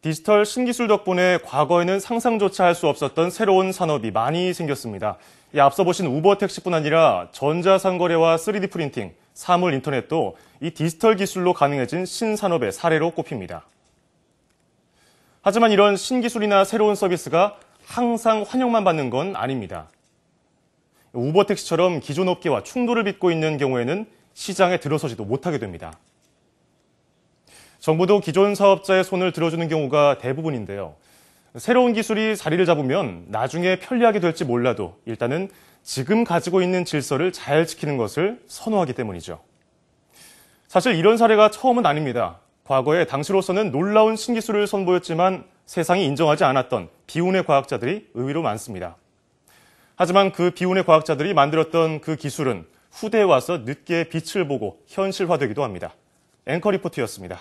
디지털 신기술 덕분에 과거에는 상상조차 할 수 없었던 새로운 산업이 많이 생겼습니다. 이 앞서 보신 우버 택시뿐 아니라 전자상거래와 3D 프린팅, 사물 인터넷도 이 디지털 기술로 가능해진 신산업의 사례로 꼽힙니다. 하지만 이런 신기술이나 새로운 서비스가 항상 환영만 받는 건 아닙니다. 우버 택시처럼 기존 업계와 충돌을 빚고 있는 경우에는 시장에 들어서지도 못하게 됩니다. 정부도 기존 사업자의 손을 들어주는 경우가 대부분인데요. 새로운 기술이 자리를 잡으면 나중에 편리하게 될지 몰라도 일단은 지금 가지고 있는 질서를 잘 지키는 것을 선호하기 때문이죠. 사실 이런 사례가 처음은 아닙니다. 과거에 당시로서는 놀라운 신기술을 선보였지만 세상이 인정하지 않았던 비운의 과학자들이 의외로 많습니다. 하지만 그 비운의 과학자들이 만들었던 그 기술은 후대에 와서 늦게 빛을 보고 현실화되기도 합니다. 앵커 리포트였습니다.